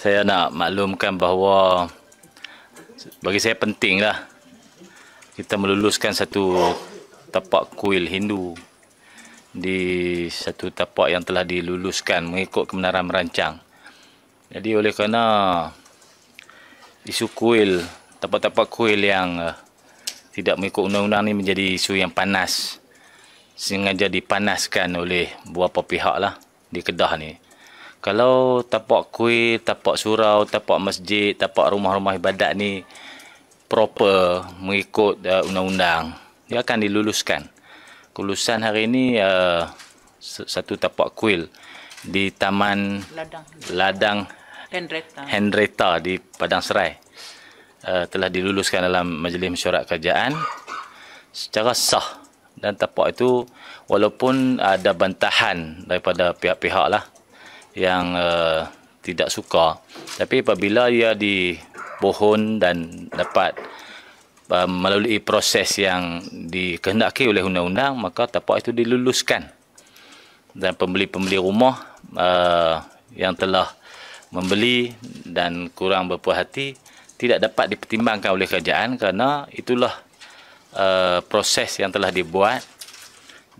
saya nak maklumkan bahawa bagi saya pentinglah kita meluluskan satu tapak kuil Hindu di satu tapak yang telah diluluskan mengikut kebenaran merancang. Jadi oleh kerana isu kuil, tapak-tapak kuil yang uh, tidak mengikut undang-undang ini menjadi isu yang panas. Sengaja dipanaskan oleh beberapa pihak lah di Kedah ni. Kalau tapak kuih, tapak surau, tapak masjid, tapak rumah-rumah ibadat ni proper mengikut uh, undang-undang, dia akan diluluskan. Kelulusan hari ini uh, eh, satu tapak kuil di Taman Ladang, Ladang Henreta. Henreta di Padang Serai uh, telah diluluskan dalam Majlis Mesyuarat Kerajaan secara sah dan tapak itu walaupun ada bantahan daripada pihak-pihak lah yang uh, tidak suka tapi apabila ia di pohon dan dapat uh, melalui proses yang dikehendaki oleh undang-undang maka tapak itu diluluskan dan pembeli-pembeli rumah uh, yang telah membeli dan kurang berpuas hati tidak dapat dipertimbangkan oleh kerajaan kerana itulah uh, proses yang telah dibuat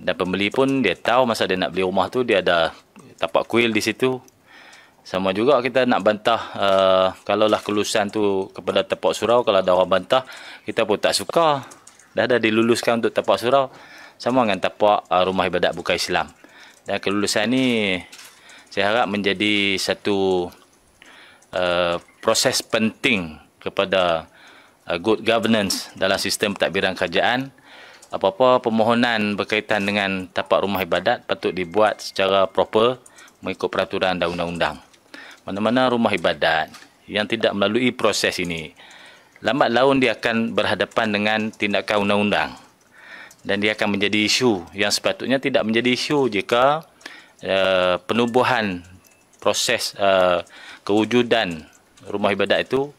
dan pembeli pun dia tahu masa dia nak beli rumah tu dia ada tapak kuil di situ. Sama juga kita nak bantah uh, kalaulah kelulusan tu kepada tapak surau kalau ada orang bantah kita pun tak suka. Dah dah diluluskan untuk tapak surau sama dengan tapak uh, rumah ibadat bukan Islam. Dan kelulusan ni saya harap menjadi satu uh, proses penting kepada uh, good governance dalam sistem takbiran kerajaan. Apa-apa permohonan berkaitan dengan tapak rumah ibadat patut dibuat secara proper mengikut peraturan dan undang-undang. Mana-mana rumah ibadat yang tidak melalui proses ini, lambat laun dia akan berhadapan dengan tindakan undang-undang. Dan dia akan menjadi isu yang sepatutnya tidak menjadi isu jika uh, penubuhan proses uh, kewujudan rumah ibadat itu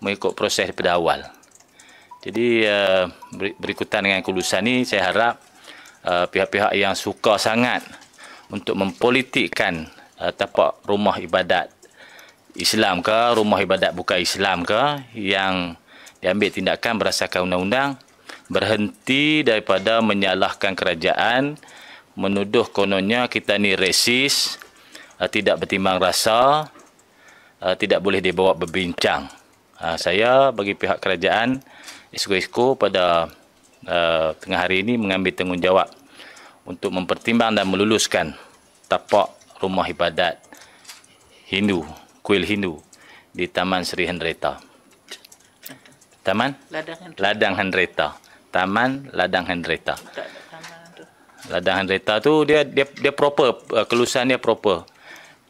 mengikut proses daripada awal. Jadi uh, berikutan dengan kelulusan ini, saya harap uh, pihak-pihak yang suka sangat untuk mempolitikkan uh, tapak rumah ibadat Islam ke rumah ibadat bukan Islam ke yang diambil tindakan berdasarkan undang-undang berhenti daripada menyalahkan kerajaan menuduh kononnya kita ni resis uh, tidak bertimbang rasa uh, tidak boleh dibawa berbincang uh, saya bagi pihak kerajaan esko-esko pada uh, tengah hari ini mengambil tanggungjawab untuk mempertimbang dan meluluskan tapak rumah ibadat Hindu, kuil Hindu di Taman Sri Hendreta. Taman? Ladang Hendreta. Taman Ladang Hendreta. Ladang Hendreta tu dia dia dia proper eh, kelulusan dia proper.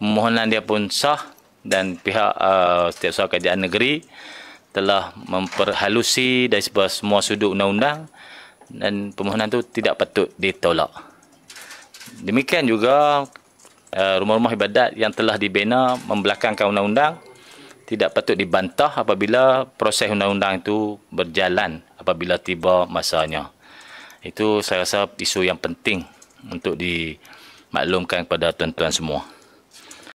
Permohonan dia pun sah dan pihak uh, setiap kerajaan negeri telah memperhalusi dari semua sudut undang-undang dan permohonan itu tidak patut ditolak. Demikian juga eh, rumah-rumah ibadat yang telah dibina membelakangkan undang-undang tidak patut dibantah apabila proses undang-undang itu berjalan apabila tiba masanya. Itu saya rasa isu yang penting untuk dimaklumkan kepada tuan-tuan semua.